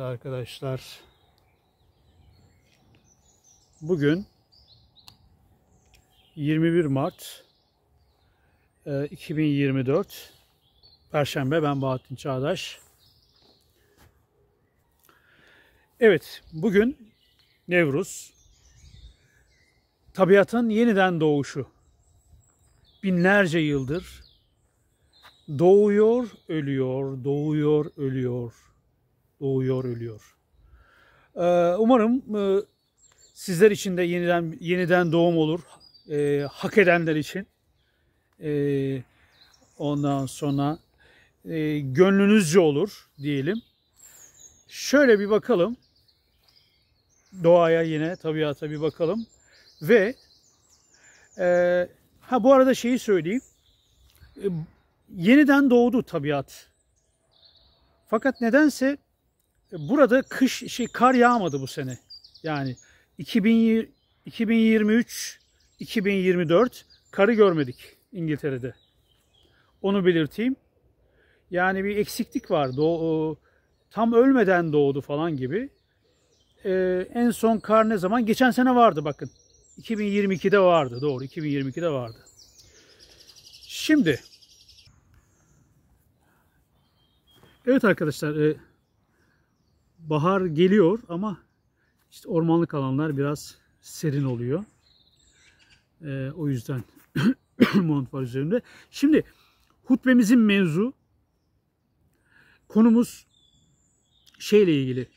Evet arkadaşlar. Bugün 21 Mart 2024 e, Perşembe ben Bahattin Çağdaş. Evet bugün Nevruz. Tabiatın yeniden doğuşu. Binlerce yıldır doğuyor, ölüyor, doğuyor, ölüyor doğuyor, ölüyor. Ee, umarım e, sizler için de yeniden yeniden doğum olur. Ee, hak edenler için. E, ondan sonra e, gönlünüzce olur diyelim. Şöyle bir bakalım. Doğaya yine, tabiata bir bakalım. Ve e, ha bu arada şeyi söyleyeyim. E, yeniden doğdu tabiat. Fakat nedense burada kış şey kar yağmadı bu sene. Yani 2023 2024 karı görmedik İngiltere'de. Onu belirteyim. Yani bir eksiklik var. Doğu, tam ölmeden doğdu falan gibi. Ee, en son kar ne zaman? Geçen sene vardı bakın. 2022'de vardı. Doğru 2022'de vardı. Şimdi Evet arkadaşlar. E, bahar geliyor ama işte ormanlık alanlar biraz serin oluyor. Ee, o yüzden mont var üzerinde. Şimdi hutbemizin mevzu konumuz şeyle ilgili.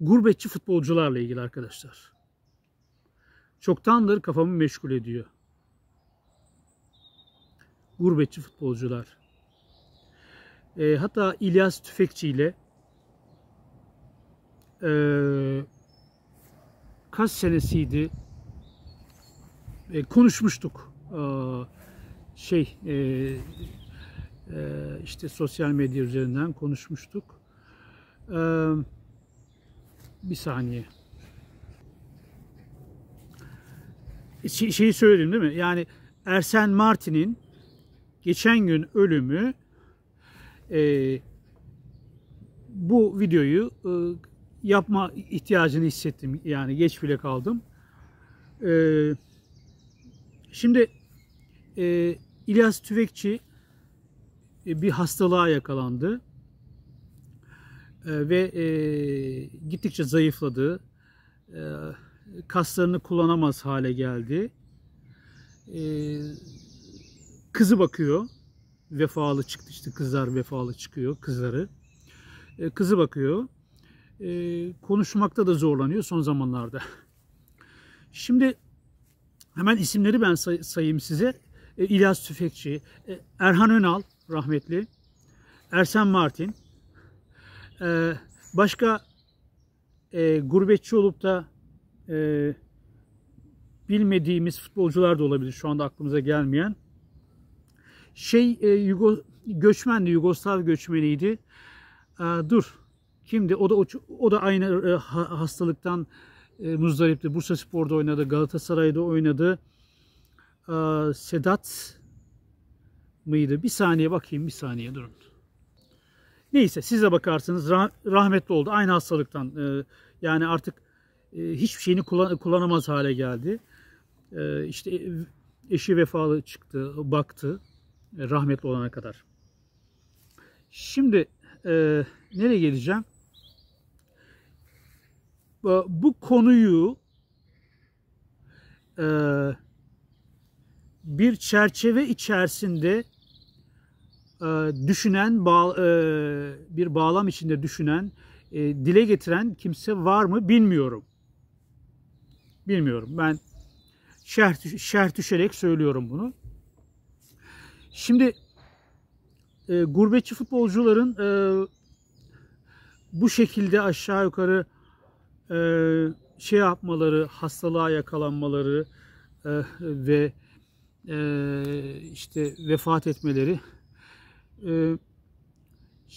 Gurbetçi futbolcularla ilgili arkadaşlar. Çoktandır kafamı meşgul ediyor. Gurbetçi futbolcular. E, hatta İlyas Tüfekçi ile e, kaç senesiydi e, konuşmuştuk e, şey e, e, işte sosyal medya üzerinden konuşmuştuk e, bir saniye e, şey, şeyi söyledim değil mi yani Ersen Martin'in geçen gün ölümü e, bu videoyu e, yapma ihtiyacını hissettim. Yani geç bile kaldım. Ee, şimdi e, İlyas Tüfekçi e, bir hastalığa yakalandı. E, ve e, gittikçe zayıfladı. E, kaslarını kullanamaz hale geldi. E, kızı bakıyor. Vefalı çıktı işte kızlar vefalı çıkıyor kızları. E, kızı bakıyor e, konuşmakta da zorlanıyor son zamanlarda. Şimdi hemen isimleri ben say- sayayım size. E, İlyas Tüfekçi, e, Erhan Önal rahmetli, Ersen Martin, e, başka e, gurbetçi olup da e, bilmediğimiz futbolcular da olabilir şu anda aklımıza gelmeyen. Şey e, Yugo, göçmendi, Yugoslav göçmeniydi. E, dur, Kimdi? O da o, o da aynı e, hastalıktan e, muzdaripti. Bursa Spor'da oynadı, Galatasaray'da oynadı. E, Sedat mıydı? Bir saniye bakayım, bir saniye durun. Neyse size bakarsınız rah- rahmetli oldu aynı hastalıktan. E, yani artık e, hiçbir şeyini kullan- kullanamaz hale geldi. E, işte eşi vefalı çıktı, baktı e, rahmetli olana kadar. Şimdi e, nereye geleceğim? bu konuyu e, bir çerçeve içerisinde e, düşünen, e, bir bağlam içinde düşünen, dile getiren kimse var mı bilmiyorum. Bilmiyorum. Ben şerh, şerh düşerek söylüyorum bunu. Şimdi gurbetçi futbolcuların bu şekilde aşağı yukarı e, şey yapmaları, hastalığa yakalanmaları e, ve e, işte vefat etmeleri e,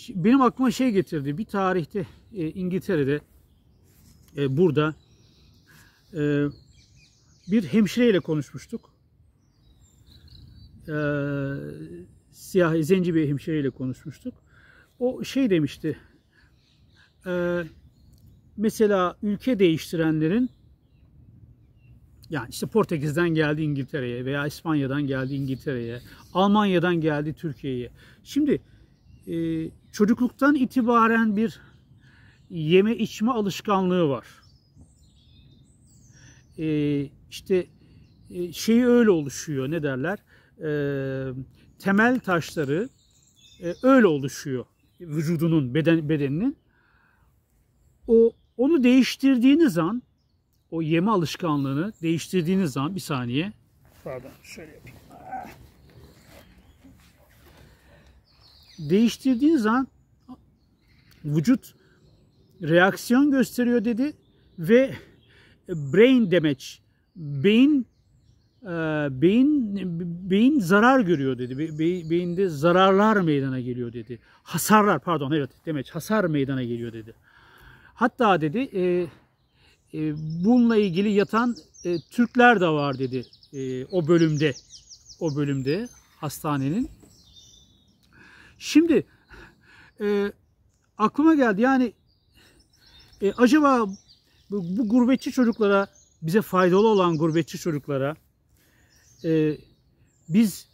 benim aklıma şey getirdi. Bir tarihte e, İngiltere'de e, burada e, bir hemşireyle konuşmuştuk. E, siyah zenci bir hemşireyle konuşmuştuk. O şey demişti. E, mesela ülke değiştirenlerin yani işte Portekiz'den geldi İngiltere'ye veya İspanya'dan geldi İngiltere'ye, Almanya'dan geldi Türkiye'ye. Şimdi e, çocukluktan itibaren bir yeme içme alışkanlığı var. E, işte e, şeyi öyle oluşuyor ne derler? E, temel taşları e, öyle oluşuyor vücudunun, beden bedeninin. O onu değiştirdiğiniz an o yeme alışkanlığını değiştirdiğiniz an bir saniye. Pardon şöyle yapayım. Değiştirdiğiniz an vücut reaksiyon gösteriyor dedi ve brain damage beyin e, beyin beyin zarar görüyor dedi. beyinde zararlar meydana geliyor dedi. Hasarlar pardon evet demek hasar meydana geliyor dedi. Hatta dedi e, e, bununla ilgili yatan e, Türkler de var dedi e, o bölümde. O bölümde hastanenin. Şimdi e, aklıma geldi yani e, acaba bu, bu gurbetçi çocuklara bize faydalı olan gurbetçi çocuklara e, biz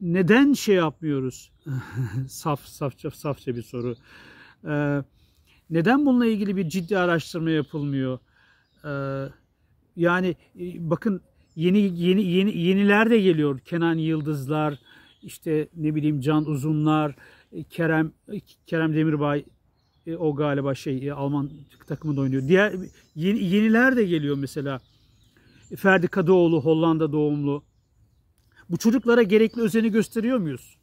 neden şey yapmıyoruz? saf, saf, safça bir soru. Eee neden bununla ilgili bir ciddi araştırma yapılmıyor? Ee, yani e, bakın yeni yeni yeni yeniler de geliyor. Kenan Yıldızlar, işte ne bileyim Can Uzunlar, e, Kerem e, Kerem Demirbay o galiba şey Alman takımında oynuyor. Diğer yeni, yeniler de geliyor mesela. Ferdi Kadıoğlu Hollanda doğumlu. Bu çocuklara gerekli özeni gösteriyor muyuz?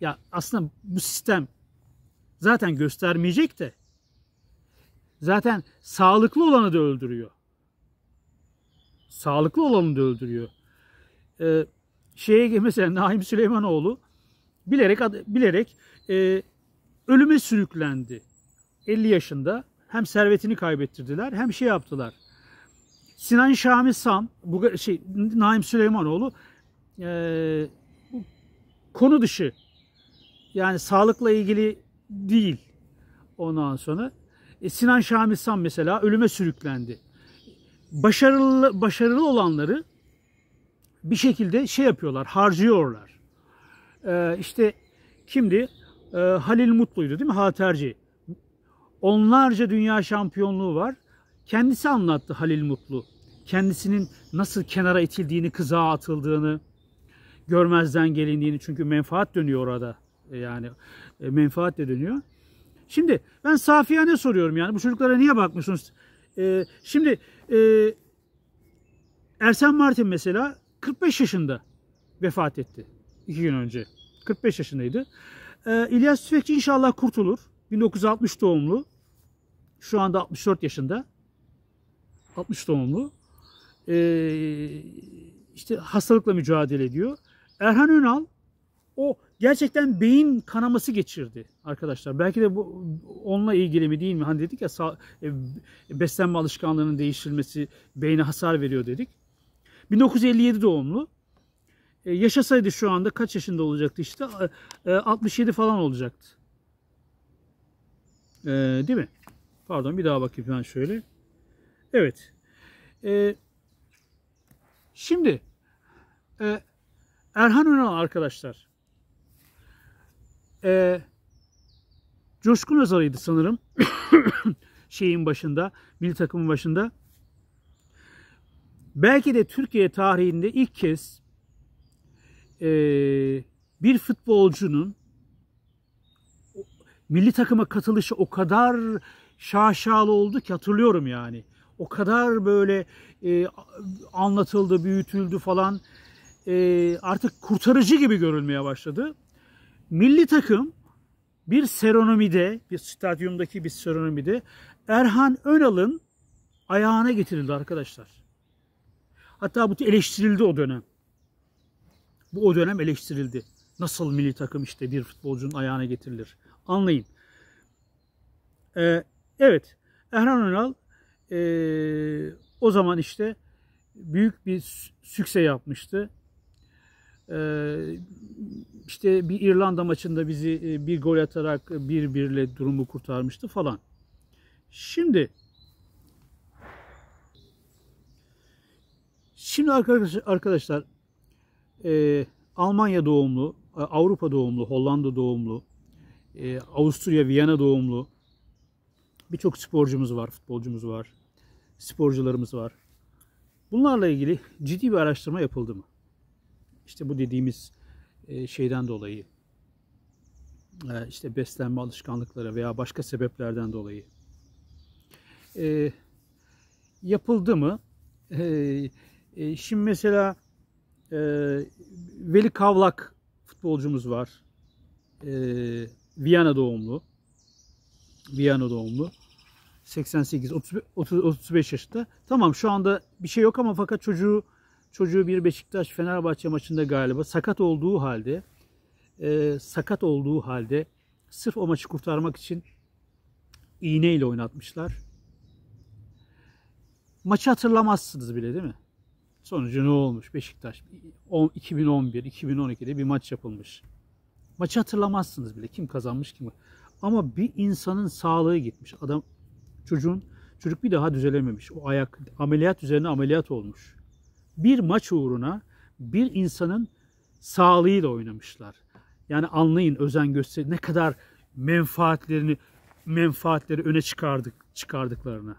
Ya aslında bu sistem zaten göstermeyecek de zaten sağlıklı olanı da öldürüyor. Sağlıklı olanı da öldürüyor. Ee, şeye mesela Naim Süleymanoğlu bilerek bilerek e, ölüme sürüklendi. 50 yaşında hem servetini kaybettirdiler hem şey yaptılar. Sinan Şami Sam, bu şey Naim Süleymanoğlu e, konu dışı yani sağlıkla ilgili değil. Ondan sonra e, Sinan Şamisan mesela ölüme sürüklendi. Başarılı başarılı olanları bir şekilde şey yapıyorlar, harcıyorlar. Ee, işte kimdi? Ee, Halil Mutlu'ydu değil mi? Haterci. Onlarca dünya şampiyonluğu var. Kendisi anlattı Halil Mutlu. Kendisinin nasıl kenara itildiğini, kıza atıldığını, görmezden gelindiğini çünkü menfaat dönüyor orada. E, yani e, menfaat de dönüyor. Şimdi ben Safiye'ye ne soruyorum yani bu çocuklara niye bakmıyorsunuz? Ee, şimdi e, Ersen Martin mesela 45 yaşında vefat etti. iki gün önce. 45 yaşındaydı. Ee, İlyas Tüfekçi inşallah kurtulur. 1960 doğumlu. Şu anda 64 yaşında. 60 doğumlu. Ee, işte hastalıkla mücadele ediyor. Erhan Önal o gerçekten beyin kanaması geçirdi arkadaşlar. Belki de bu onunla ilgili mi değil mi? Hani dedik ya sağ, e, beslenme alışkanlığının değiştirilmesi beyne hasar veriyor dedik. 1957 doğumlu. E, yaşasaydı şu anda kaç yaşında olacaktı işte? E, 67 e, falan olacaktı. E, değil mi? Pardon bir daha bakayım ben şöyle. Evet. E, şimdi e, Erhan Önal arkadaşlar e, Coşkun Özarı'ydı sanırım. Şeyin başında, milli takımın başında. Belki de Türkiye tarihinde ilk kez e, bir futbolcunun milli takıma katılışı o kadar şaşalı oldu ki hatırlıyorum yani. O kadar böyle e, anlatıldı, büyütüldü falan. E, artık kurtarıcı gibi görülmeye başladı milli takım bir seronomide, bir stadyumdaki bir seronomide Erhan Önal'ın ayağına getirildi arkadaşlar. Hatta bu eleştirildi o dönem. Bu o dönem eleştirildi. Nasıl milli takım işte bir futbolcunun ayağına getirilir? Anlayın. Ee, evet, Erhan Önal e, o zaman işte büyük bir sükse yapmıştı. Ee, işte bir İrlanda maçında bizi e, bir gol atarak bir birle durumu kurtarmıştı falan. Şimdi şimdi arkadaşlar e, Almanya doğumlu, e, Avrupa doğumlu, Hollanda doğumlu, Avusturya, Viyana doğumlu birçok sporcumuz var, futbolcumuz var, sporcularımız var. Bunlarla ilgili ciddi bir araştırma yapıldı mı? İşte bu dediğimiz e, şeyden dolayı e, işte beslenme alışkanlıkları veya başka sebeplerden dolayı e, yapıldı mı? şimdi mesela e, Veli Kavlak futbolcumuz var. Viyana doğumlu. Viyana doğumlu. 88, 35 yaşında. Tamam şu anda bir şey yok ama fakat çocuğu Çocuğu bir Beşiktaş Fenerbahçe maçında galiba sakat olduğu halde e, sakat olduğu halde sırf o maçı kurtarmak için iğneyle oynatmışlar. Maçı hatırlamazsınız bile değil mi? Sonucu ne olmuş? Beşiktaş 2011, 2012'de bir maç yapılmış. Maçı hatırlamazsınız bile. Kim kazanmış kim? Ama bir insanın sağlığı gitmiş. Adam çocuğun çocuk bir daha düzelememiş. O ayak ameliyat üzerine ameliyat olmuş bir maç uğruna bir insanın sağlığıyla oynamışlar. Yani anlayın özen göster ne kadar menfaatlerini menfaatleri öne çıkardık çıkardıklarını.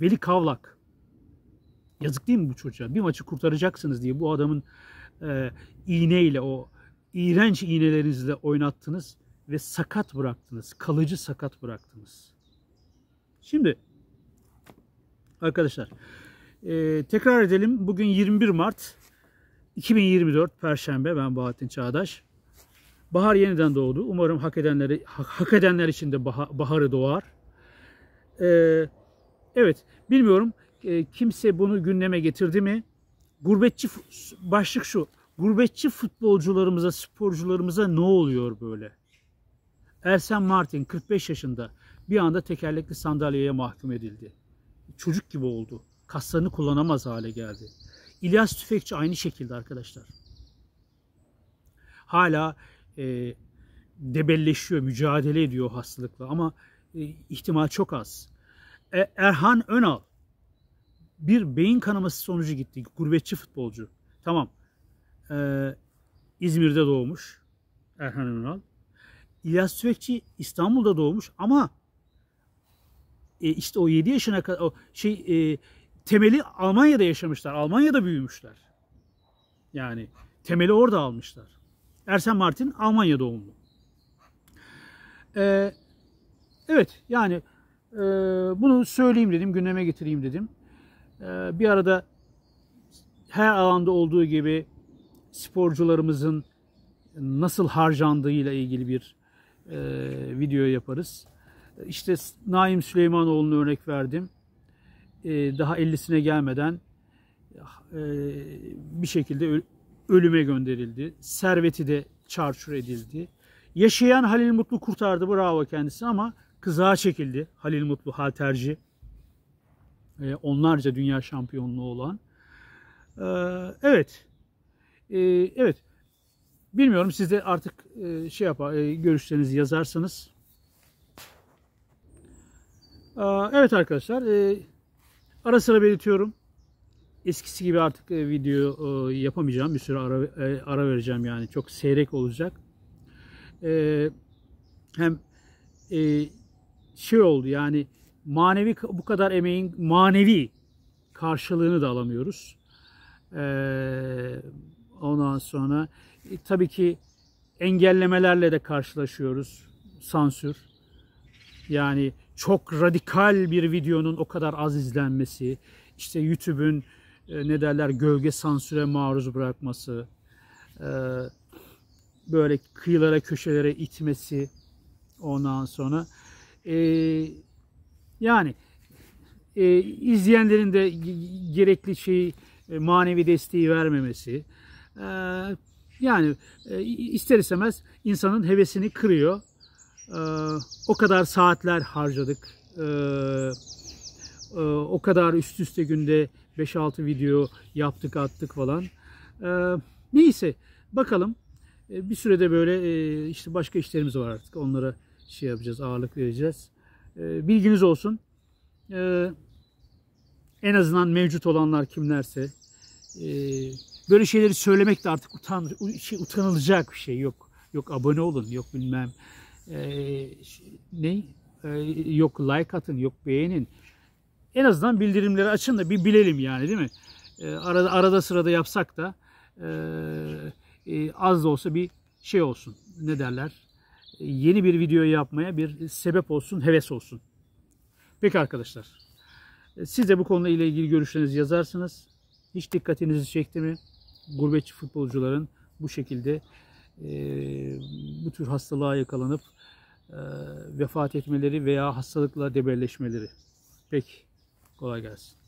Veli Kavlak. Yazık değil mi bu çocuğa? Bir maçı kurtaracaksınız diye bu adamın e, iğneyle o iğrenç iğnelerinizle oynattınız ve sakat bıraktınız. Kalıcı sakat bıraktınız. Şimdi arkadaşlar ee, tekrar edelim. Bugün 21 Mart 2024 Perşembe. Ben Bahattin Çağdaş. Bahar yeniden doğdu. Umarım hak edenleri hak edenler için de baharı doğar. Ee, evet, bilmiyorum ee, kimse bunu gündeme getirdi mi? Gurbetçi başlık şu. Gurbetçi futbolcularımıza, sporcularımıza ne oluyor böyle? Ersen Martin 45 yaşında bir anda tekerlekli sandalyeye mahkum edildi. Çocuk gibi oldu kaslarını kullanamaz hale geldi. İlyas Tüfekçi aynı şekilde arkadaşlar. Hala e, debelleşiyor, mücadele ediyor hastalıkla ama e, ihtimal çok az. E, Erhan Önal bir beyin kanaması sonucu gitti. Gurbetçi futbolcu. Tamam. E, İzmir'de doğmuş Erhan Önal. İlyas Tüfekçi İstanbul'da doğmuş ama e, işte o 7 yaşına kadar o şey e, temeli Almanya'da yaşamışlar. Almanya'da büyümüşler. Yani temeli orada almışlar. Ersen Martin Almanya doğumlu. Ee, evet yani e, bunu söyleyeyim dedim, gündeme getireyim dedim. Ee, bir arada her alanda olduğu gibi sporcularımızın nasıl harcandığıyla ilgili bir e, video yaparız. İşte Naim Süleymanoğlu'nu örnek verdim e, daha 50'sine gelmeden e, bir şekilde ölüme gönderildi. Serveti de çarçur edildi. Yaşayan Halil Mutlu kurtardı bravo kendisi ama kızağa çekildi Halil Mutlu halterci. E, onlarca dünya şampiyonluğu olan. E, evet. evet. Bilmiyorum siz de artık şey yapar görüşlerinizi yazarsanız. E, evet arkadaşlar. Ara sıra belirtiyorum. Eskisi gibi artık e, video e, yapamayacağım. Bir sürü ara, e, ara vereceğim yani. Çok seyrek olacak. Hem şey oldu yani manevi bu kadar emeğin manevi karşılığını da alamıyoruz. Ondan sonra tabii ki engellemelerle de karşılaşıyoruz. Sansür yani çok radikal bir videonun o kadar az izlenmesi, işte YouTube'un e, ne derler gölge sansüre maruz bırakması, e, böyle kıyılara köşelere itmesi ondan sonra. E, yani izleyenlerin de gerekli şeyi manevi desteği vermemesi. Yani ister istemez insanın hevesini kırıyor. Ee, o kadar saatler harcadık. Ee, e, o kadar üst üste günde 5-6 video yaptık attık falan. Ee, neyse bakalım. Bir sürede böyle e, işte başka işlerimiz var artık. Onlara şey yapacağız, ağırlık vereceğiz. Bilginiz olsun. En azından mevcut olanlar kimlerse e, böyle şeyleri söylemek de artık utan, şey, utanılacak bir şey yok. Yok abone olun, yok bilmem ee, ne? Ee, yok like atın, yok beğenin. En azından bildirimleri açın da bir bilelim yani değil mi? Ee, arada, arada sırada yapsak da e, e, az da olsa bir şey olsun. Ne derler? E, yeni bir video yapmaya bir sebep olsun, heves olsun. Peki arkadaşlar. Ee, siz de bu konuyla ile ilgili görüşlerinizi yazarsınız. Hiç dikkatinizi çekti mi? Gurbetçi futbolcuların bu şekilde e, bu tür hastalığa yakalanıp e, vefat etmeleri veya hastalıkla debelleşmeleri. Peki kolay gelsin.